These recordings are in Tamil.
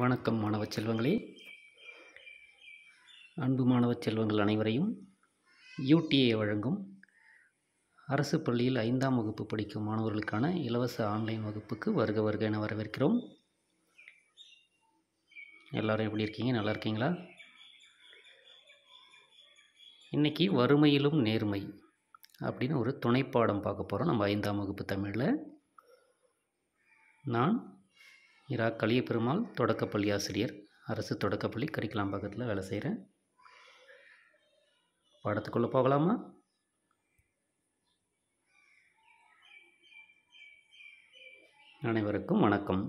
வணக்கம் மாணவ செல்வங்களே அன்பு மாணவ செல்வங்கள் அனைவரையும் யூடிஏ வழங்கும் அரசு பள்ளியில் ஐந்தாம் வகுப்பு படிக்கும் மாணவர்களுக்கான இலவச ஆன்லைன் வகுப்புக்கு வருக வருக என வரவேற்கிறோம் எல்லோரும் எப்படி இருக்கீங்க நல்லா இருக்கீங்களா இன்றைக்கி வறுமையிலும் நேர்மை அப்படின்னு ஒரு துணைப்பாடம் பார்க்க போகிறோம் நம்ம ஐந்தாம் வகுப்பு தமிழில் நான் இரா பெருமாள் தொடக்கப்பள்ளி ஆசிரியர் அரசு தொடக்கப்பள்ளி கரிக்கலாம் பக்கத்தில் வேலை செய்கிறேன் படத்துக்குள்ளே போகலாமா அனைவருக்கும் வணக்கம்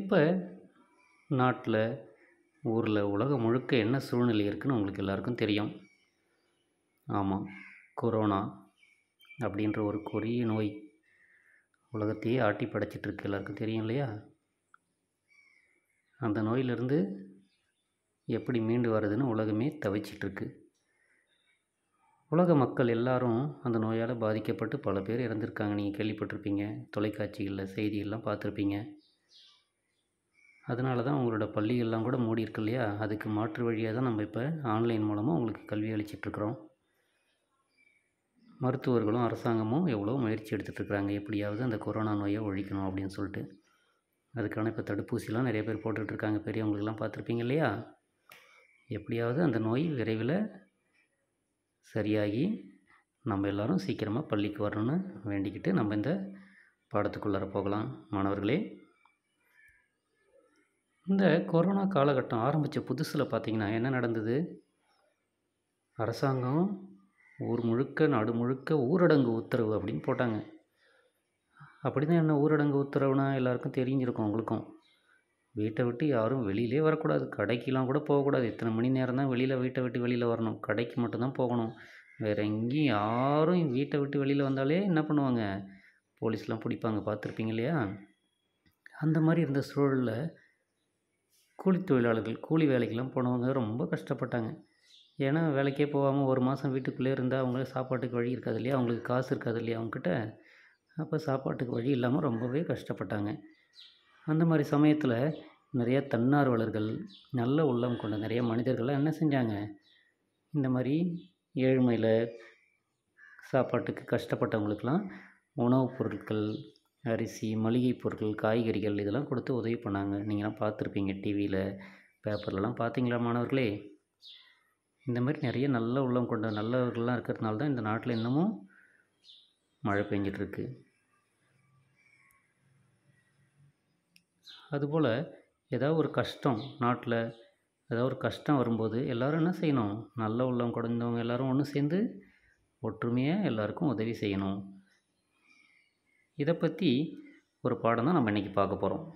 இப்போ நாட்டில் ஊரில் உலகம் முழுக்க என்ன சூழ்நிலை இருக்குதுன்னு உங்களுக்கு எல்லாருக்கும் தெரியும் ஆமாம் கொரோனா அப்படின்ற ஒரு கொரிய நோய் உலகத்தையே ஆட்டி படைச்சிட்ருக்கு எல்லாருக்கும் தெரியும் இல்லையா அந்த நோயிலிருந்து எப்படி மீண்டு வர்றதுன்னு உலகமே தவிச்சிட்ருக்கு உலக மக்கள் எல்லாரும் அந்த நோயால் பாதிக்கப்பட்டு பல பேர் இறந்துருக்காங்க நீங்கள் கேள்விப்பட்டிருப்பீங்க தொலைக்காட்சிகளில் செய்திகள்லாம் பார்த்துருப்பீங்க அதனால தான் உங்களோட பள்ளிகள்லாம் கூட மூடி இருக்கு இல்லையா அதுக்கு மாற்று வழியாக தான் நம்ம இப்போ ஆன்லைன் மூலமாக உங்களுக்கு கல்வி அளிச்சிட்ருக்குறோம் மருத்துவர்களும் அரசாங்கமும் எவ்வளோ முயற்சி எடுத்துகிட்ருக்குறாங்க எப்படியாவது அந்த கொரோனா நோயை ஒழிக்கணும் அப்படின்னு சொல்லிட்டு அதுக்கான இப்போ தடுப்பூசிலாம் நிறைய பேர் போட்டுட்ருக்காங்க பெரியவங்களுக்கெல்லாம் பார்த்துருப்பீங்க இல்லையா எப்படியாவது அந்த நோய் விரைவில் சரியாகி நம்ம எல்லோரும் சீக்கிரமாக பள்ளிக்கு வரணும்னு வேண்டிக்கிட்டு நம்ம இந்த பாடத்துக்குள்ளார போகலாம் மாணவர்களே இந்த கொரோனா காலகட்டம் ஆரம்பித்த புதுசில் பார்த்திங்கன்னா என்ன நடந்தது அரசாங்கம் ஊர் முழுக்க நாடு முழுக்க ஊரடங்கு உத்தரவு அப்படின்னு போட்டாங்க அப்படி தான் என்ன ஊரடங்கு உத்தரவுனா எல்லாருக்கும் தெரிஞ்சிருக்கும் உங்களுக்கும் வீட்டை விட்டு யாரும் வெளியிலே வரக்கூடாது கடைக்கெலாம் கூட போகக்கூடாது இத்தனை மணி நேரம் தான் வெளியில் வீட்டை விட்டு வெளியில் வரணும் கடைக்கு மட்டும்தான் போகணும் வேறு எங்கேயும் யாரும் வீட்டை விட்டு வெளியில் வந்தாலே என்ன பண்ணுவாங்க போலீஸ்லாம் பிடிப்பாங்க பார்த்துருப்பீங்க இல்லையா அந்த மாதிரி இருந்த சூழலில் கூலி தொழிலாளர்கள் கூலி வேலைக்கெல்லாம் போனவங்க ரொம்ப கஷ்டப்பட்டாங்க ஏன்னா வேலைக்கே போகாமல் ஒரு மாதம் வீட்டுக்குள்ளே இருந்தால் அவங்களுக்கு சாப்பாட்டுக்கு வழி இருக்காது இல்லையா அவங்களுக்கு காசு இருக்காது இல்லையா அவங்கக்கிட்ட அப்போ சாப்பாட்டுக்கு வழி இல்லாமல் ரொம்பவே கஷ்டப்பட்டாங்க அந்த மாதிரி சமயத்தில் நிறையா தன்னார்வலர்கள் நல்ல உள்ளம் கொண்ட நிறைய மனிதர்கள்லாம் என்ன செஞ்சாங்க இந்த மாதிரி ஏழ்மையில் சாப்பாட்டுக்கு கஷ்டப்பட்டவங்களுக்கெல்லாம் உணவுப் பொருட்கள் அரிசி மளிகை பொருட்கள் காய்கறிகள் இதெல்லாம் கொடுத்து உதவி பண்ணாங்க நீங்களாம் பார்த்துருப்பீங்க டிவியில் பேப்பர்லலாம் பார்த்தீங்களா மாணவர்களே இந்த மாதிரி நிறைய நல்ல உள்ளம் கொண்ட நல்லவர்கள்லாம் இருக்கிறதுனால தான் இந்த நாட்டில் இன்னமும் மழை பெஞ்சிட்ருக்கு அதுபோல் ஏதாவது ஒரு கஷ்டம் நாட்டில் ஏதாவது ஒரு கஷ்டம் வரும்போது எல்லோரும் என்ன செய்யணும் நல்ல உள்ளம் குறைந்தவங்க எல்லோரும் ஒன்று சேர்ந்து ஒற்றுமையாக எல்லாருக்கும் உதவி செய்யணும் இதை பற்றி ஒரு பாடம் தான் நம்ம இன்றைக்கி பார்க்க போகிறோம்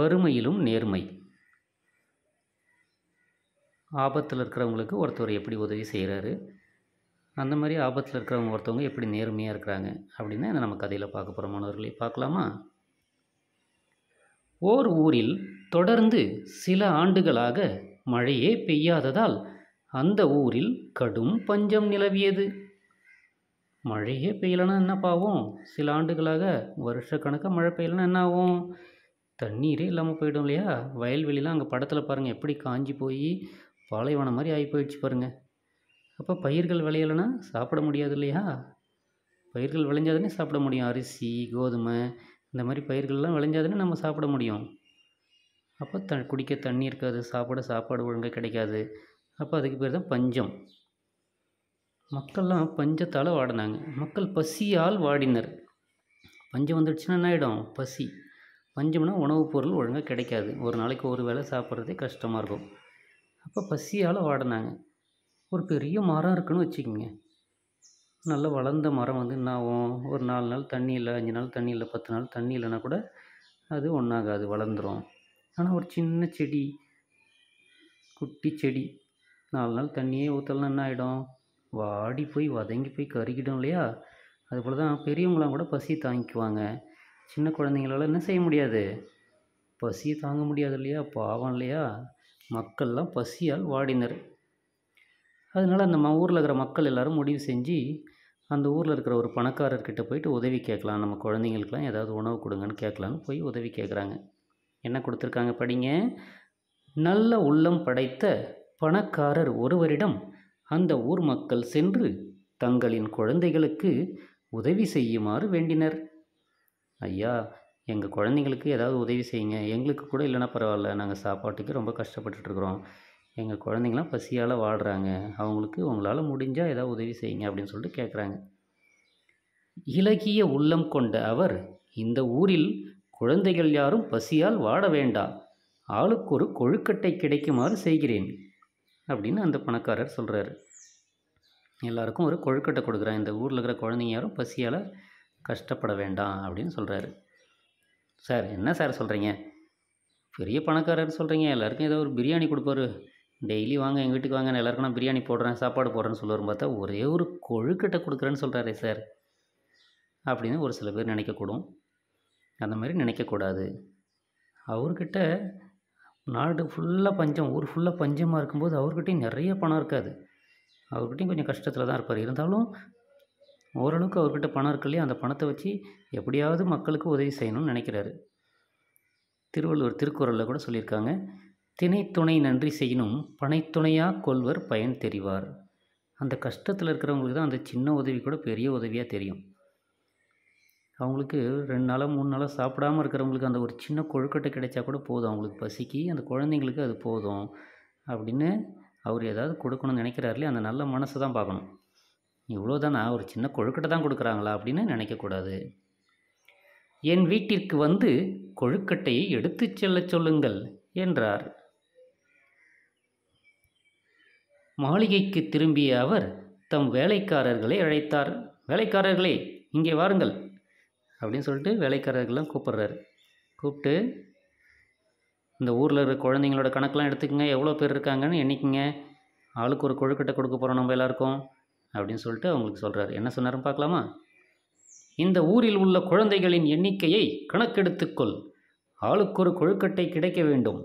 வறுமையிலும் நேர்மை ஆபத்தில் இருக்கிறவங்களுக்கு ஒருத்தர் எப்படி உதவி செய்கிறாரு அந்த மாதிரி ஆபத்தில் இருக்கிறவங்க ஒருத்தவங்க எப்படி நேர்மையாக இருக்கிறாங்க அப்படின்னா இதை நம்ம கதையில் பார்க்க போகிற மாணவர்களை பார்க்கலாமா ஓர் ஊரில் தொடர்ந்து சில ஆண்டுகளாக மழையே பெய்யாததால் அந்த ஊரில் கடும் பஞ்சம் நிலவியது மழையே பெய்யலைன்னா என்ன சில ஆண்டுகளாக வருஷக்கணக்காக மழை பெய்யலைன்னா என்ன ஆகும் தண்ணீரே இல்லாமல் போயிடும் இல்லையா வயல்வெளிலாம் அங்கே படத்தில் பாருங்கள் எப்படி காஞ்சி போய் பாலைவனம் மாதிரி ஆகி போயிடுச்சு பாருங்கள் அப்போ பயிர்கள் விளையலைன்னா சாப்பிட முடியாது இல்லையா பயிர்கள் விளைஞ்சாதானே சாப்பிட முடியும் அரிசி கோதுமை இந்த மாதிரி பயிர்கள்லாம் விளைஞ்சாதானே நம்ம சாப்பிட முடியும் அப்போ த குடிக்க தண்ணி இருக்காது சாப்பிட சாப்பாடு ஒழுங்காக கிடைக்காது அப்போ அதுக்கு பேர் தான் பஞ்சம் மக்கள்லாம் பஞ்சத்தால் வாடினாங்க மக்கள் பசியால் வாடினர் பஞ்சம் வந்துடுச்சுன்னா என்ன ஆகிடும் பசி பஞ்சம்னா உணவுப் பொருள் ஒழுங்காக கிடைக்காது ஒரு நாளைக்கு ஒரு வேளை சாப்பிட்றதே கஷ்டமாக இருக்கும் அப்போ பசியால் வாடினாங்க ஒரு பெரிய மரம் இருக்குன்னு வச்சுக்கோங்க நல்லா வளர்ந்த மரம் வந்து என்ன ஆகும் ஒரு நாலு நாள் தண்ணி இல்லை அஞ்சு நாள் தண்ணி இல்லை பத்து நாள் தண்ணி இல்லைன்னா கூட அது ஒன்றாகாது வளர்ந்துடும் ஆனால் ஒரு சின்ன செடி குட்டி செடி நாலு நாள் தண்ணியே ஊற்றலாம் என்ன ஆகிடும் வாடி போய் வதங்கி போய் கருகிடும் இல்லையா அதுபோல் தான் பெரியவங்களாம் கூட பசி தாங்கிக்குவாங்க சின்ன குழந்தைங்களால என்ன செய்ய முடியாது பசியை தாங்க முடியாது இல்லையா பாவம் இல்லையா மக்கள்லாம் பசியால் வாடினர் அதனால் அந்த ம ஊரில் இருக்கிற மக்கள் எல்லோரும் முடிவு செஞ்சு அந்த ஊரில் இருக்கிற ஒரு பணக்காரர்கிட்ட போயிட்டு உதவி கேட்கலாம் நம்ம குழந்தைங்களுக்கெலாம் ஏதாவது உணவு கொடுங்கன்னு கேட்கலான்னு போய் உதவி கேட்குறாங்க என்ன கொடுத்துருக்காங்க படிங்க நல்ல உள்ளம் படைத்த பணக்காரர் ஒருவரிடம் அந்த ஊர் மக்கள் சென்று தங்களின் குழந்தைகளுக்கு உதவி செய்யுமாறு வேண்டினர் ஐயா எங்கள் குழந்தைங்களுக்கு ஏதாவது உதவி செய்யுங்க எங்களுக்கு கூட இல்லைன்னா பரவாயில்ல நாங்கள் சாப்பாட்டுக்கு ரொம்ப கஷ்டப்பட்டுட்ருக்குறோம் எங்கள் குழந்தைங்களாம் பசியால் வாடுறாங்க அவங்களுக்கு உங்களால் முடிஞ்சால் ஏதாவது உதவி செய்யுங்க அப்படின்னு சொல்லிட்டு கேட்குறாங்க இலகிய உள்ளம் கொண்ட அவர் இந்த ஊரில் குழந்தைகள் யாரும் பசியால் வாட வேண்டாம் ஆளுக்கு ஒரு கொழுக்கட்டை கிடைக்குமாறு செய்கிறேன் அப்படின்னு அந்த பணக்காரர் சொல்கிறாரு எல்லாருக்கும் ஒரு கொழுக்கட்டை கொடுக்குறேன் இந்த ஊரில் இருக்கிற குழந்தைங்க யாரும் பசியால் கஷ்டப்பட வேண்டாம் அப்படின்னு சொல்கிறாரு சார் என்ன சார் சொல்கிறீங்க பெரிய பணக்காரர் சொல்கிறீங்க எல்லாருக்கும் ஏதோ ஒரு பிரியாணி கொடுப்பாரு டெய்லி வாங்க எங்கள் வீட்டுக்கு வாங்க எல்லாருக்கும் நான் பிரியாணி போடுறேன் சாப்பாடு போடுறேன்னு சொல்லுவார் பார்த்தா ஒரே ஒரு கொழுக்கட்டை கொடுக்குறேன்னு சொல்கிறாரே சார் அப்படின்னு ஒரு சில பேர் நினைக்கக்கூடும் அந்த மாதிரி நினைக்கக்கூடாது அவர்கிட்ட நாடு ஃபுல்லாக பஞ்சம் ஊர் ஃபுல்லாக பஞ்சமாக இருக்கும்போது அவர்கிட்டையும் நிறைய பணம் இருக்காது அவர்கிட்டையும் கொஞ்சம் கஷ்டத்தில் தான் இருப்பார் இருந்தாலும் ஓரளவுக்கு அவர்கிட்ட பணம் இருக்கு இல்லையா அந்த பணத்தை வச்சு எப்படியாவது மக்களுக்கு உதவி செய்யணும்னு நினைக்கிறாரு திருவள்ளுவர் திருக்குறளில் கூட சொல்லியிருக்காங்க திணைத்துணை நன்றி செய்யணும் பனைத்துணையாக கொள்வர் பயன் தெரிவார் அந்த கஷ்டத்தில் இருக்கிறவங்களுக்கு தான் அந்த சின்ன உதவி கூட பெரிய உதவியாக தெரியும் அவங்களுக்கு ரெண்டு நாளாக மூணு நாளாக சாப்பிடாமல் இருக்கிறவங்களுக்கு அந்த ஒரு சின்ன கொழுக்கட்டை கிடைச்சா கூட போதும் அவங்களுக்கு பசிக்கு அந்த குழந்தைங்களுக்கு அது போதும் அப்படின்னு அவர் ஏதாவது கொடுக்கணும்னு நினைக்கிறாருலே அந்த நல்ல மனசை தான் பார்க்கணும் இவ்வளோ தானா ஒரு சின்ன கொழுக்கட்டை தான் கொடுக்குறாங்களா அப்படின்னு நினைக்கக்கூடாது என் வீட்டிற்கு வந்து கொழுக்கட்டையை எடுத்துச் செல்ல சொல்லுங்கள் என்றார் மாளிகைக்கு திரும்பிய அவர் தம் வேலைக்காரர்களை அழைத்தார் வேலைக்காரர்களே இங்கே வாருங்கள் அப்படின்னு சொல்லிட்டு வேலைக்காரர்கள்லாம் கூப்பிட்றாரு கூப்பிட்டு இந்த ஊரில் இருக்கிற குழந்தைங்களோட கணக்கெலாம் எடுத்துக்கோங்க எவ்வளோ பேர் இருக்காங்கன்னு எண்ணிக்கங்க ஆளுக்கு ஒரு கொழுக்கட்டை கொடுக்க போகிறோம் நம்ம எல்லாருக்கும் அப்படின்னு சொல்லிட்டு அவங்களுக்கு சொல்கிறாரு என்ன சொன்னார் பார்க்கலாமா இந்த ஊரில் உள்ள குழந்தைகளின் எண்ணிக்கையை கணக்கெடுத்துக்கொள் ஆளுக்கு ஒரு கொழுக்கட்டை கிடைக்க வேண்டும்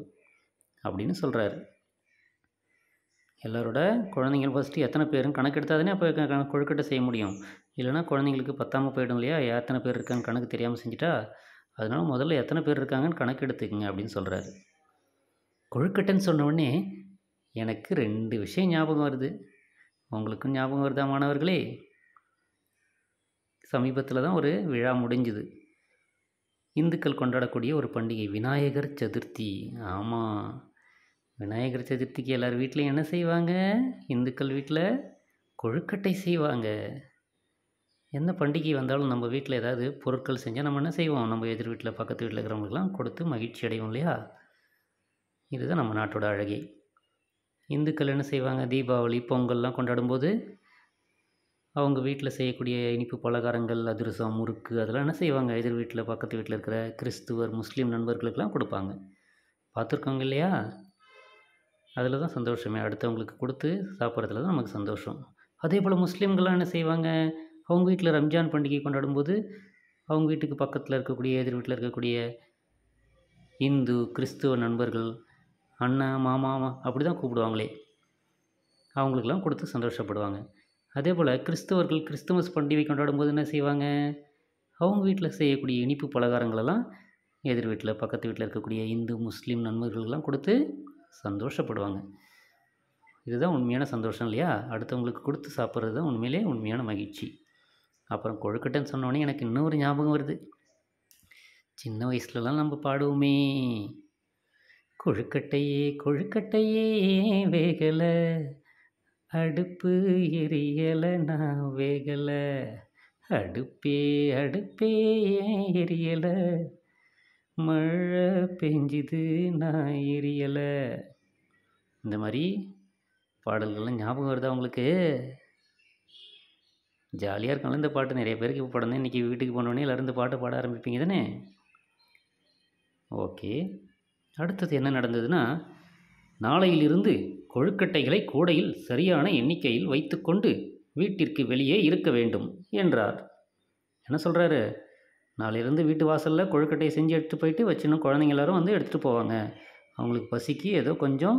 அப்படின்னு சொல்கிறாரு எல்லாரோட குழந்தைங்கள் ஃபஸ்ட்டு எத்தனை பேருன்னு கணக்கெடுத்தாதானே அப்போ கொழுக்கட்டை செய்ய முடியும் இல்லைனா குழந்தைங்களுக்கு பத்தாமல் போயிடும் இல்லையா எத்தனை பேர் இருக்கான்னு கணக்கு தெரியாமல் செஞ்சுட்டா அதனால் முதல்ல எத்தனை பேர் இருக்காங்கன்னு கணக்கு அப்படின்னு சொல்கிறாரு கொழுக்கட்டைன்னு சொன்ன உடனே எனக்கு ரெண்டு விஷயம் ஞாபகம் வருது உங்களுக்கும் ஞாபகம் வருதா மாணவர்களே சமீபத்தில் தான் ஒரு விழா முடிஞ்சுது இந்துக்கள் கொண்டாடக்கூடிய ஒரு பண்டிகை விநாயகர் சதுர்த்தி ஆமாம் விநாயகர் சதுர்த்திக்கு எல்லார் வீட்டிலையும் என்ன செய்வாங்க இந்துக்கள் வீட்டில் கொழுக்கட்டை செய்வாங்க எந்த பண்டிகை வந்தாலும் நம்ம வீட்டில் ஏதாவது பொருட்கள் செஞ்சால் நம்ம என்ன செய்வோம் நம்ம எதிர் வீட்டில் பக்கத்து வீட்டில் இருக்கிறவங்களுக்குலாம் கொடுத்து மகிழ்ச்சி அடைவோம் இல்லையா இதுதான் நம்ம நாட்டோட அழகே இந்துக்கள் என்ன செய்வாங்க தீபாவளி பொங்கல்லாம் கொண்டாடும்போது அவங்க வீட்டில் செய்யக்கூடிய இனிப்பு பலகாரங்கள் அதிரசம் முறுக்கு அதெல்லாம் என்ன செய்வாங்க எதிர் வீட்டில் பக்கத்து வீட்டில் இருக்கிற கிறிஸ்துவர் முஸ்லீம் நண்பர்களுக்கெல்லாம் கொடுப்பாங்க பார்த்துருக்கோங்க இல்லையா அதில் தான் சந்தோஷமே அடுத்தவங்களுக்கு கொடுத்து சாப்பிட்றதுல தான் நமக்கு சந்தோஷம் அதே போல் முஸ்லீம்கள்லாம் என்ன செய்வாங்க அவங்க வீட்டில் ரம்ஜான் பண்டிகை கொண்டாடும் போது அவங்க வீட்டுக்கு பக்கத்தில் இருக்கக்கூடிய எதிர் வீட்டில் இருக்கக்கூடிய இந்து கிறிஸ்துவ நண்பர்கள் அண்ணன் மாமா அப்படி தான் கூப்பிடுவாங்களே அவங்களுக்கெல்லாம் கொடுத்து சந்தோஷப்படுவாங்க அதே போல் கிறிஸ்தவர்கள் கிறிஸ்துமஸ் பண்டிகை கொண்டாடும் போது என்ன செய்வாங்க அவங்க வீட்டில் செய்யக்கூடிய இனிப்பு பலகாரங்களெல்லாம் எதிர் வீட்டில் பக்கத்து வீட்டில் இருக்கக்கூடிய இந்து முஸ்லீம் நண்பர்களெலாம் கொடுத்து சந்தோஷப்படுவாங்க இதுதான் உண்மையான சந்தோஷம் இல்லையா அடுத்தவங்களுக்கு கொடுத்து சாப்பிட்றது தான் உண்மையிலே உண்மையான மகிழ்ச்சி அப்புறம் கொழுக்கட்டைன்னு சொன்னோடனே எனக்கு இன்னொரு ஞாபகம் வருது சின்ன வயசுலலாம் நம்ம பாடுவோமே கொழுக்கட்டையே கொழுக்கட்டையே வேகல அடுப்பு எரியலை நான் வேகல அடுப்பே அடுப்பே ஏன் எரியலை மழை பெஞ்சுது நான் எரியலை இந்த மாதிரி பாடல்கள்லாம் ஞாபகம் வருதா உங்களுக்கு ஜாலியாக இருக்கலாம் இந்த பாட்டு நிறைய பேருக்கு இப்போ படம் தான் இன்றைக்கி வீட்டுக்கு போனோடனே எல்லோரும் இந்த பாட்டு பாட ஆரம்பிப்பீங்க தானே ஓகே அடுத்தது என்ன நடந்ததுன்னா நாளையிலிருந்து கொழுக்கட்டைகளை கூடையில் சரியான எண்ணிக்கையில் வைத்துக்கொண்டு வீட்டிற்கு வெளியே இருக்க வேண்டும் என்றார் என்ன சொல்கிறாரு நாளையிலேருந்து வீட்டு வாசலில் கொழுக்கட்டையை செஞ்சு எடுத்துகிட்டு போயிட்டு வச்சுன்னு குழந்தைங்க எல்லாரும் வந்து எடுத்துகிட்டு போவாங்க அவங்களுக்கு பசிக்கு ஏதோ கொஞ்சம்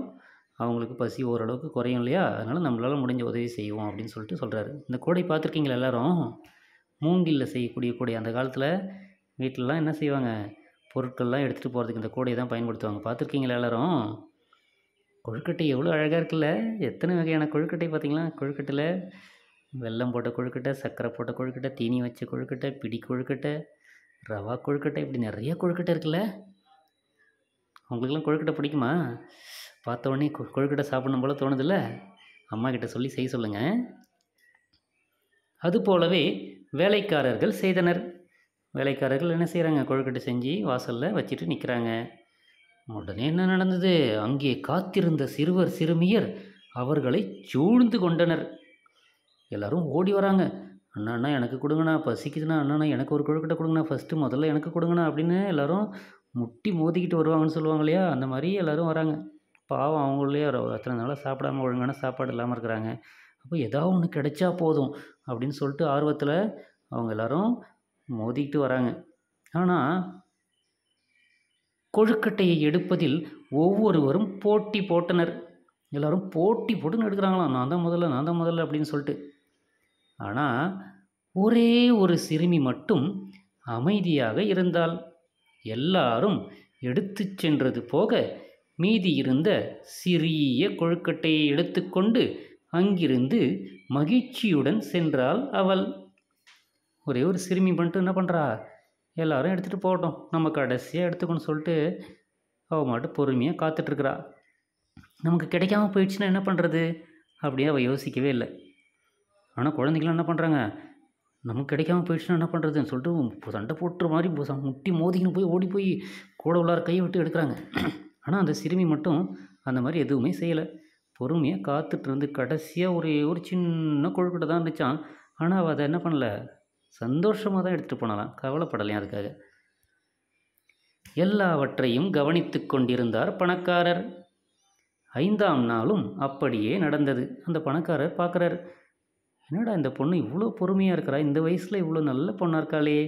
அவங்களுக்கு பசி ஓரளவுக்கு குறையும் இல்லையா அதனால் நம்மளால் முடிஞ்ச உதவி செய்வோம் அப்படின்னு சொல்லிட்டு சொல்கிறாரு இந்த கூடை பார்த்துருக்கீங்களா எல்லாரும் மூங்கிலில் செய்யக்கூடிய கூடை அந்த காலத்தில் வீட்டிலலாம் என்ன செய்வாங்க பொருட்கள்லாம் எடுத்துகிட்டு போகிறதுக்கு இந்த கூடையை தான் பயன்படுத்துவாங்க பார்த்துருக்கீங்களா எல்லாரும் கொழுக்கட்டை எவ்வளோ அழகாக இருக்குல்ல எத்தனை வகையான கொழுக்கட்டை பார்த்தீங்களா கொழுக்கட்டையில் வெல்லம் போட்ட கொழுக்கட்டை சர்க்கரை போட்ட கொழுக்கட்டை தீனி வச்ச கொழுக்கட்டை பிடி கொழுக்கட்டை ரவா கொழுக்கட்டை இப்படி நிறைய கொழுக்கட்டை இருக்குல்ல உங்களுக்கெல்லாம் கொழுக்கட்டை பிடிக்குமா பார்த்த உடனே கொ கொழுக்கட்டை சாப்பிடணும் போல் தோணுதில்ல அம்மா கிட்ட சொல்லி செய்ய சொல்லுங்கள் அதுபோலவே வேலைக்காரர்கள் செய்தனர் வேலைக்காரர்கள் என்ன செய்கிறாங்க கொழுக்கட்டை செஞ்சு வாசலில் வச்சுட்டு நிற்கிறாங்க உடனே என்ன நடந்தது அங்கே காத்திருந்த சிறுவர் சிறுமியர் அவர்களை சூழ்ந்து கொண்டனர் எல்லாரும் ஓடி வராங்க அண்ணா எனக்கு கொடுங்கண்ணா பசிக்குதுண்ணா அண்ணாண்ணா எனக்கு ஒரு கொழுக்கட்டை கொடுங்கண்ணா ஃபஸ்ட்டு முதல்ல எனக்கு கொடுங்கண்ணா அப்படின்னு எல்லோரும் முட்டி மோதிக்கிட்டு வருவாங்கன்னு சொல்லுவாங்க இல்லையா அந்த மாதிரி எல்லோரும் வராங்க பாவம் அவங்களே அத்தனை நாளாக சாப்பிடாம ஒழுங்கான சாப்பாடு இல்லாமல் இருக்கிறாங்க அப்போ ஏதாவது ஒன்று கிடைச்சா போதும் அப்படின்னு சொல்லிட்டு ஆர்வத்தில் அவங்க எல்லோரும் மோதிக்கிட்டு வராங்க ஆனால் கொழுக்கட்டையை எடுப்பதில் ஒவ்வொருவரும் போட்டி போட்டனர் எல்லோரும் போட்டி போட்டுன்னு எடுக்கிறாங்களாம் நான் தான் முதல்ல நான் தான் முதல்ல அப்படின்னு சொல்லிட்டு ஆனால் ஒரே ஒரு சிறுமி மட்டும் அமைதியாக இருந்தால் எல்லாரும் எடுத்து சென்றது போக மீதி இருந்த சிறிய கொழுக்கட்டையை எடுத்துக்கொண்டு அங்கிருந்து மகிழ்ச்சியுடன் சென்றாள் அவள் ஒரே ஒரு சிறுமி பண்ணிட்டு என்ன பண்ணுறா எல்லோரும் எடுத்துகிட்டு போகட்டும் நம்ம கடைசியாக எடுத்துக்கணும் சொல்லிட்டு அவள் மாட்டு பொறுமையாக காத்துட்ருக்குறா நமக்கு கிடைக்காம போயிடுச்சுன்னா என்ன பண்ணுறது அப்படியே அவள் யோசிக்கவே இல்லை ஆனால் குழந்தைங்களாம் என்ன பண்ணுறாங்க நமக்கு கிடைக்காம போயிடுச்சுன்னா என்ன பண்ணுறதுன்னு சொல்லிட்டு சண்டை போட்டுற மாதிரி முட்டி மோதிக்கின்னு போய் ஓடி போய் கூட உள்ளார கையை விட்டு எடுக்கிறாங்க ஆனால் அந்த சிறுமி மட்டும் அந்த மாதிரி எதுவுமே செய்யலை பொறுமையாக காத்துட்டு இருந்து கடைசியாக ஒரு ஒரு சின்ன கொழுக்கிட்ட தான் இருந்துச்சான் ஆனால் அவள் அதை என்ன பண்ணலை சந்தோஷமாக தான் எடுத்துகிட்டு போனலாம் கவலைப்படலையும் அதுக்காக எல்லாவற்றையும் கவனித்து கொண்டிருந்தார் பணக்காரர் ஐந்தாம் நாளும் அப்படியே நடந்தது அந்த பணக்காரர் பார்க்குறாரு என்னடா இந்த பொண்ணு இவ்வளோ பொறுமையாக இருக்கிறா இந்த வயசில் இவ்வளோ நல்ல பொண்ணாக இருக்காளே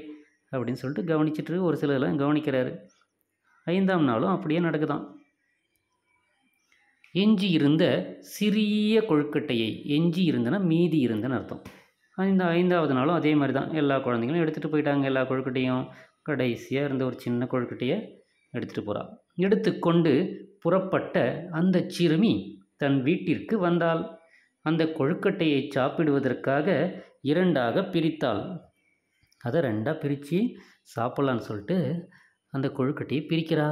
அப்படின்னு சொல்லிட்டு கவனிச்சிட்டு ஒரு சிலர்லாம் கவனிக்கிறாரு ஐந்தாம் நாளும் அப்படியே நடக்குதான் எஞ்சி இருந்த சிறிய கொழுக்கட்டையை எஞ்சி இருந்தன மீதி இருந்தன்னு அர்த்தம் இந்த ஐந்தாவது நாளும் அதே மாதிரி தான் எல்லா குழந்தைங்களும் எடுத்துகிட்டு போயிட்டாங்க எல்லா கொழுக்கட்டையும் கடைசியாக இருந்த ஒரு சின்ன கொழுக்கட்டையை எடுத்துகிட்டு போகிறாள் எடுத்துக்கொண்டு புறப்பட்ட அந்த சிறுமி தன் வீட்டிற்கு வந்தாள் அந்த கொழுக்கட்டையை சாப்பிடுவதற்காக இரண்டாக பிரித்தாள் அதை ரெண்டாக பிரித்து சாப்பிட்லான்னு சொல்லிட்டு அந்த கொழுக்கட்டையை பிரிக்கிறா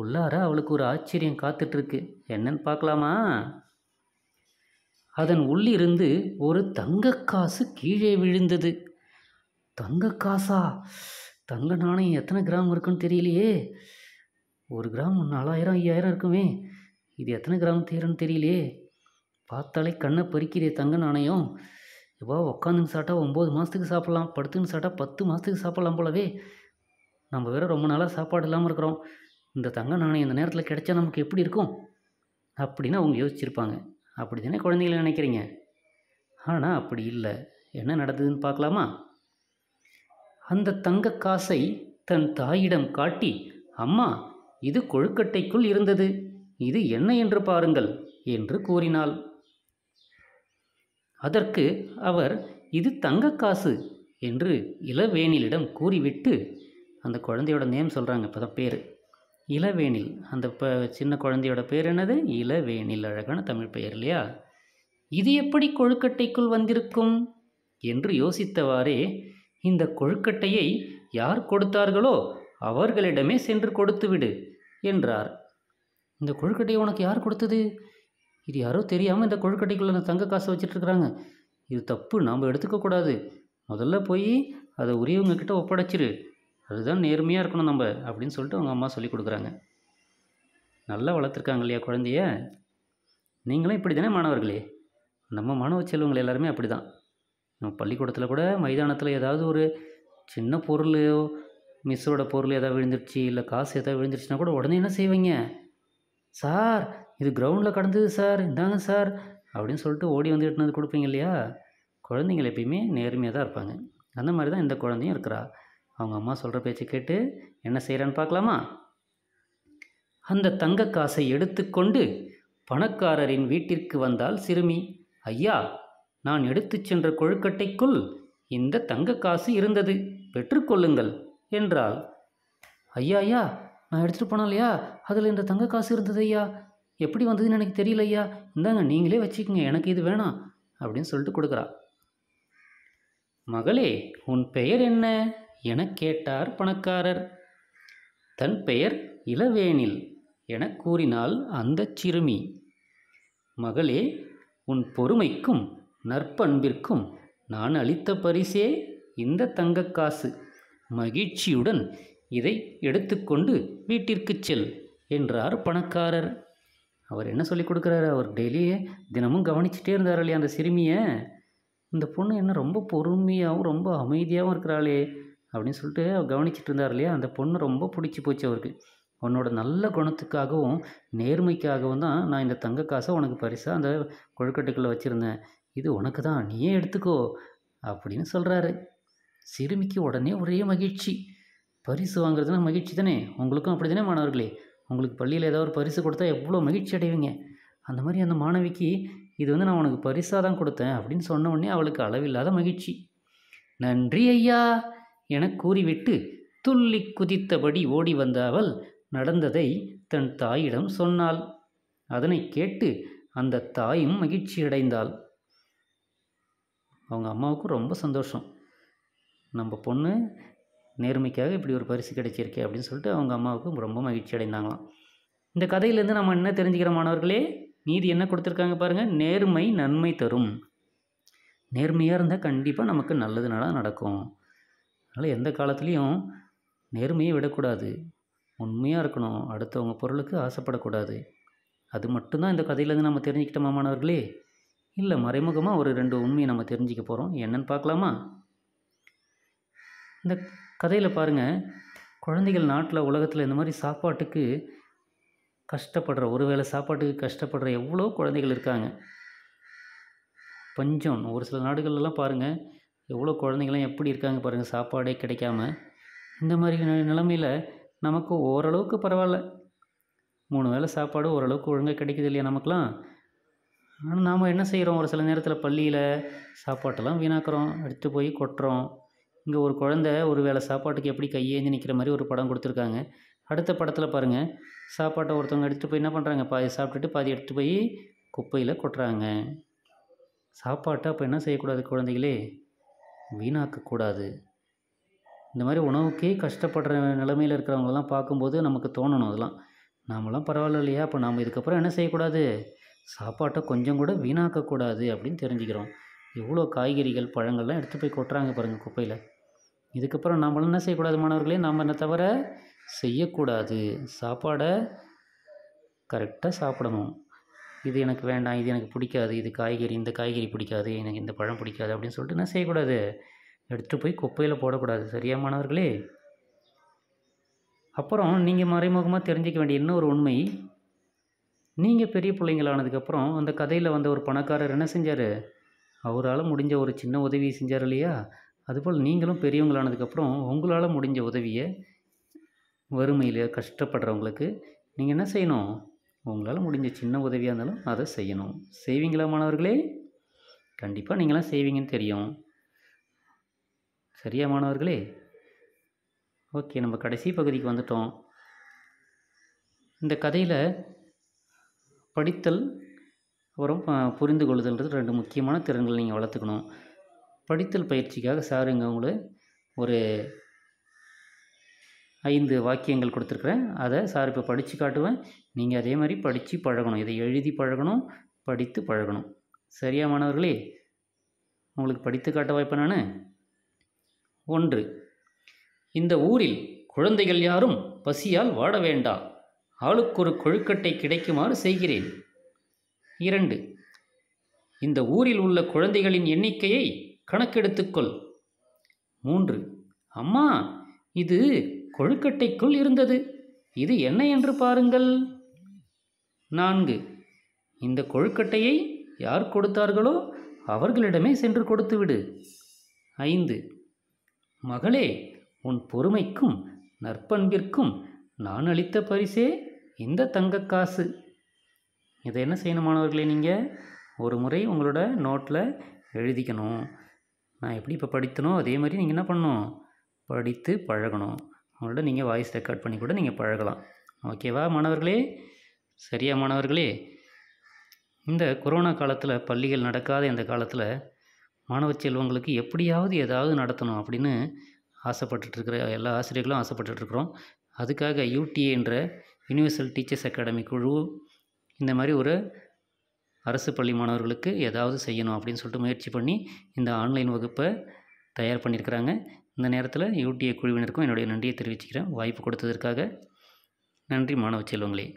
உள்ளார அவளுக்கு ஒரு ஆச்சரியம் காத்துட்ருக்கு என்னன்னு பார்க்கலாமா அதன் உள்ளிருந்து ஒரு தங்கக்காசு கீழே விழுந்தது தங்கக்காசா தங்க நாணயம் எத்தனை கிராம் இருக்குன்னு தெரியலையே ஒரு கிராம் நாலாயிரம் ஐயாயிரம் இருக்குமே இது எத்தனை கிராம் தீரன்னு தெரியலையே பார்த்தாலே கண்ணை பறிக்கிறே தங்க நாணயம் இப்போ உக்காந்துன்னு சாப்பிட்டா ஒம்பது மாதத்துக்கு சாப்பிட்லாம் படுத்துன்னு சாப்பிட்டா பத்து மாதத்துக்கு சாப்பிட்லாம் போலவே நம்ம வேற ரொம்ப நாளாக சாப்பாடு இல்லாமல் இருக்கிறோம் இந்த தங்க நாணயம் இந்த நேரத்தில் கிடைச்சா நமக்கு எப்படி இருக்கும் அப்படின்னு அவங்க யோசிச்சிருப்பாங்க அப்படி தானே குழந்தைகளை நினைக்கிறீங்க ஆனால் அப்படி இல்லை என்ன நடந்ததுன்னு பார்க்கலாமா அந்த தங்க காசை தன் தாயிடம் காட்டி அம்மா இது கொழுக்கட்டைக்குள் இருந்தது இது என்ன என்று பாருங்கள் என்று கூறினாள் அதற்கு அவர் இது தங்க காசு என்று இளவேனிலிடம் கூறிவிட்டு அந்த குழந்தையோட நேம் சொல்கிறாங்க இப்போ தான் பேர் இளவேனில் அந்த இப்போ சின்ன குழந்தையோட பேர் என்னது இளவேனில் அழகான தமிழ் பெயர் இல்லையா இது எப்படி கொழுக்கட்டைக்குள் வந்திருக்கும் என்று யோசித்தவாறே இந்த கொழுக்கட்டையை யார் கொடுத்தார்களோ அவர்களிடமே சென்று கொடுத்துவிடு என்றார் இந்த கொழுக்கட்டையை உனக்கு யார் கொடுத்தது இது யாரோ தெரியாமல் இந்த கொழுக்கட்டைக்குள்ளே அந்த தங்க காசை வச்சிட்ருக்குறாங்க இது தப்பு நாம் எடுத்துக்கக்கூடாது முதல்ல போய் அதை உரியவங்கக்கிட்ட ஒப்படைச்சிரு அதுதான் நேர்மையாக இருக்கணும் நம்ம அப்படின்னு சொல்லிட்டு அவங்க அம்மா சொல்லி கொடுக்குறாங்க நல்லா வளர்த்துருக்காங்க இல்லையா குழந்தைய நீங்களும் இப்படி தானே மாணவர்களே நம்ம மாணவ செல்வங்கள் எல்லாருமே அப்படி தான் நம்ம பள்ளிக்கூடத்தில் கூட மைதானத்தில் ஏதாவது ஒரு சின்ன பொருளையோ மிஸ்ஸோட பொருள் எதாவது விழுந்துருச்சு இல்லை காசு ஏதாவது விழுந்துருச்சுன்னா கூட உடனே என்ன செய்வீங்க சார் இது கிரவுண்டில் கடந்தது சார் இந்தாங்க சார் அப்படின்னு சொல்லிட்டு ஓடி வந்து எட்டுனது கொடுப்பீங்க இல்லையா குழந்தைங்கள் எப்பயுமே நேர்மையாக தான் இருப்பாங்க அந்த மாதிரி தான் இந்த குழந்தையும் இருக்கிறா அவங்க அம்மா சொல்கிற பேச்சு கேட்டு என்ன செய்கிறான்னு பார்க்கலாமா அந்த தங்க காசை எடுத்துக்கொண்டு பணக்காரரின் வீட்டிற்கு வந்தால் சிறுமி ஐயா நான் எடுத்துச் சென்ற கொழுக்கட்டைக்குள் இந்த தங்க காசு இருந்தது பெற்றுக்கொள்ளுங்கள் என்றாள் ஐயா ஐயா நான் எடுத்துகிட்டு போனோம் அதில் இந்த தங்க காசு இருந்தது ஐயா எப்படி வந்ததுன்னு எனக்கு தெரியல ஐயா இந்தாங்க நீங்களே வச்சுக்கோங்க எனக்கு இது வேணாம் அப்படின்னு சொல்லிட்டு கொடுக்குறா மகளே உன் பெயர் என்ன எனக் கேட்டார் பணக்காரர் தன் பெயர் இளவேனில் எனக் கூறினாள் அந்த சிறுமி மகளே உன் பொறுமைக்கும் நற்பண்பிற்கும் நான் அளித்த பரிசே இந்த தங்கக்காசு மகிழ்ச்சியுடன் இதை எடுத்துக்கொண்டு வீட்டிற்கு செல் என்றார் பணக்காரர் அவர் என்ன சொல்லி கொடுக்குறாரு அவர் டெய்லியே தினமும் கவனிச்சுட்டே இருந்தார் இல்லையா அந்த சிறுமியை இந்த பொண்ணு என்ன ரொம்ப பொறுமையாகவும் ரொம்ப அமைதியாகவும் இருக்கிறாளே அப்படின்னு சொல்லிட்டு அவர் கவனிச்சிட்டு இருந்தார் இல்லையா அந்த பொண்ணு ரொம்ப பிடிச்சி போச்சு அவருக்கு உன்னோட நல்ல குணத்துக்காகவும் நேர்மைக்காகவும் தான் நான் இந்த தங்க காசை உனக்கு பரிசாக அந்த கொழுக்கட்டுக்குள்ளே வச்சுருந்தேன் இது உனக்கு தான் நீயே எடுத்துக்கோ அப்படின்னு சொல்கிறாரு சிறுமிக்கு உடனே ஒரே மகிழ்ச்சி பரிசு வாங்குறதுனா மகிழ்ச்சி தானே உங்களுக்கும் அப்படி தானே மாணவர்களே உங்களுக்கு பள்ளியில் ஏதாவது ஒரு பரிசு கொடுத்தா எவ்வளோ மகிழ்ச்சி அடைவீங்க அந்த மாதிரி அந்த மாணவிக்கு இது வந்து நான் உனக்கு பரிசாக தான் கொடுத்தேன் அப்படின்னு சொன்ன உடனே அவளுக்கு அளவில்லாத மகிழ்ச்சி நன்றி ஐயா என கூறிவிட்டு துள்ளி குதித்தபடி ஓடி வந்த அவள் நடந்ததை தன் தாயிடம் சொன்னாள் அதனை கேட்டு அந்த தாயும் மகிழ்ச்சி அடைந்தாள் அவங்க அம்மாவுக்கும் ரொம்ப சந்தோஷம் நம்ம பொண்ணு நேர்மைக்காக இப்படி ஒரு பரிசு கிடைச்சிருக்கே அப்படின்னு சொல்லிட்டு அவங்க அம்மாவுக்கும் ரொம்ப மகிழ்ச்சி அடைந்தாங்களாம் இந்த கதையிலேருந்து நம்ம என்ன தெரிஞ்சுக்கிற மாணவர்களே நீதி என்ன கொடுத்துருக்காங்க பாருங்கள் நேர்மை நன்மை தரும் நேர்மையாக இருந்தால் கண்டிப்பாக நமக்கு நல்லது நடக்கும் அதனால் எந்த காலத்துலேயும் நேர்மையை விடக்கூடாது உண்மையாக இருக்கணும் அடுத்தவங்க பொருளுக்கு ஆசைப்படக்கூடாது அது மட்டும்தான் இந்த கதையிலேருந்து நம்ம தெரிஞ்சுக்கிட்டோமா மாணவர்களே இல்லை மறைமுகமாக ஒரு ரெண்டு உண்மையை நம்ம தெரிஞ்சுக்க போகிறோம் என்னன்னு பார்க்கலாமா இந்த கதையில் பாருங்கள் குழந்தைகள் நாட்டில் உலகத்தில் இந்த மாதிரி சாப்பாட்டுக்கு கஷ்டப்படுற ஒரு வேளை சாப்பாட்டுக்கு கஷ்டப்படுற எவ்வளோ குழந்தைகள் இருக்காங்க பஞ்சம் ஒரு சில நாடுகள்லாம் பாருங்கள் எவ்வளோ குழந்தைங்களாம் எப்படி இருக்காங்க பாருங்கள் சாப்பாடே கிடைக்காம இந்த மாதிரி நிலமையில் நமக்கு ஓரளவுக்கு பரவாயில்ல மூணு வேளை சாப்பாடு ஓரளவுக்கு ஒழுங்காக கிடைக்குது இல்லையா நமக்கெலாம் ஆனால் நாம் என்ன செய்கிறோம் ஒரு சில நேரத்தில் பள்ளியில் சாப்பாட்டெல்லாம் வீணாக்கிறோம் எடுத்து போய் கொட்டுறோம் இங்கே ஒரு குழந்த ஒரு வேளை சாப்பாட்டுக்கு எப்படி கையேந்தி நிற்கிற மாதிரி ஒரு படம் கொடுத்துருக்காங்க அடுத்த படத்தில் பாருங்கள் சாப்பாட்டை ஒருத்தவங்க எடுத்து போய் என்ன பண்ணுறாங்க பாதி சாப்பிட்டுட்டு பாதி எடுத்து போய் குப்பையில் கொட்டுறாங்க சாப்பாட்டை அப்போ என்ன செய்யக்கூடாது குழந்தைகளே வீணாக்கக்கூடாது இந்த மாதிரி உணவுக்கே கஷ்டப்படுற நிலமையில் இருக்கிறவங்கலாம் பார்க்கும்போது நமக்கு தோணணும் அதெல்லாம் நாமெல்லாம் பரவாயில்ல இல்லையா அப்போ நாம் இதுக்கப்புறம் என்ன செய்யக்கூடாது சாப்பாட்டை கொஞ்சம் கூட வீணாக்கக்கூடாது அப்படின்னு தெரிஞ்சுக்கிறோம் எவ்வளோ காய்கறிகள் பழங்கள்லாம் எடுத்து போய் கொட்டுறாங்க பாருங்கள் குப்பையில் இதுக்கப்புறம் நாமளும் என்ன செய்யக்கூடாது மாணவர்களே நாம் என்ன தவிர செய்யக்கூடாது சாப்பாடை கரெக்டாக சாப்பிடணும் இது எனக்கு வேண்டாம் இது எனக்கு பிடிக்காது இது காய்கறி இந்த காய்கறி பிடிக்காது எனக்கு இந்த பழம் பிடிக்காது அப்படின்னு சொல்லிட்டு நான் செய்யக்கூடாது எடுத்துகிட்டு போய் குப்பையில் போடக்கூடாது சரியா மாணவர்களே அப்புறம் நீங்கள் மறைமுகமாக தெரிஞ்சிக்க வேண்டிய இன்னொரு உண்மை நீங்கள் பெரிய பிள்ளைங்களானதுக்கப்புறம் அந்த கதையில் வந்த ஒரு பணக்காரர் என்ன செஞ்சார் அவரால் முடிஞ்ச ஒரு சின்ன உதவி செஞ்சார் இல்லையா அதுபோல் நீங்களும் பெரியவங்களானதுக்கப்புறம் உங்களால் முடிஞ்ச உதவியை வறுமையில் கஷ்டப்படுறவங்களுக்கு நீங்கள் என்ன செய்யணும் உங்களால் முடிஞ்ச சின்ன உதவியாக இருந்தாலும் அதை செய்யணும் செய்வீங்களா மாணவர்களே கண்டிப்பாக நீங்களாம் செய்வீங்கன்னு தெரியும் சரியா மாணவர்களே ஓகே நம்ம கடைசி பகுதிக்கு வந்துட்டோம் இந்த கதையில் படித்தல் அப்புறம் புரிந்து கொள்ளுதல்ன்றது ரெண்டு முக்கியமான திறன்கள் நீங்கள் வளர்த்துக்கணும் படித்தல் பயிற்சிக்காக சார் இங்கே உங்களை ஒரு ஐந்து வாக்கியங்கள் கொடுத்துருக்குறேன் அதை சார் இப்போ படித்து காட்டுவேன் நீங்கள் அதே மாதிரி படித்து பழகணும் இதை எழுதி பழகணும் படித்து பழகணும் சரியா மாணவர்களே உங்களுக்கு படித்து காட்ட வாய்ப்பு நான் ஒன்று இந்த ஊரில் குழந்தைகள் யாரும் பசியால் வாட வேண்டா ஒரு கொழுக்கட்டை கிடைக்குமாறு செய்கிறேன் இரண்டு இந்த ஊரில் உள்ள குழந்தைகளின் எண்ணிக்கையை கணக்கெடுத்துக்கொள் மூன்று அம்மா இது கொழுக்கட்டைக்குள் இருந்தது இது என்ன என்று பாருங்கள் நான்கு இந்த கொழுக்கட்டையை யார் கொடுத்தார்களோ அவர்களிடமே சென்று கொடுத்துவிடு ஐந்து மகளே உன் பொறுமைக்கும் நற்பண்பிற்கும் நான் அளித்த பரிசே இந்த தங்க காசு இதை என்ன செய்யணும் மாணவர்களே நீங்கள் ஒரு முறை உங்களோட நோட்டில் எழுதிக்கணும் நான் எப்படி இப்போ படித்தனோ அதே மாதிரி நீங்கள் என்ன பண்ணணும் படித்து பழகணும் அவங்கள்ட்ட நீங்கள் வாய்ஸ் ரெக்கார்ட் பண்ணி கூட நீங்கள் பழகலாம் ஓகேவா மாணவர்களே சரியா மாணவர்களே இந்த கொரோனா காலத்தில் பள்ளிகள் நடக்காத இந்த காலத்தில் மாணவ செல்வங்களுக்கு எப்படியாவது ஏதாவது நடத்தணும் அப்படின்னு ஆசைப்பட்டுருக்கிற எல்லா ஆசிரியர்களும் ஆசைப்பட்டுருக்குறோம் அதுக்காக யூடிஏன்ற யூனிவர்சல் டீச்சர்ஸ் அகாடமி குழு இந்த மாதிரி ஒரு அரசு பள்ளி மாணவர்களுக்கு ஏதாவது செய்யணும் அப்படின்னு சொல்லிட்டு முயற்சி பண்ணி இந்த ஆன்லைன் வகுப்பை தயார் பண்ணியிருக்கிறாங்க இந்த நேரத்தில் யூடிஏ குழுவினருக்கும் என்னுடைய நன்றியை தெரிவிச்சுக்கிறேன் வாய்ப்பு கொடுத்ததற்காக நன்றி மாணவ செல்வங்களே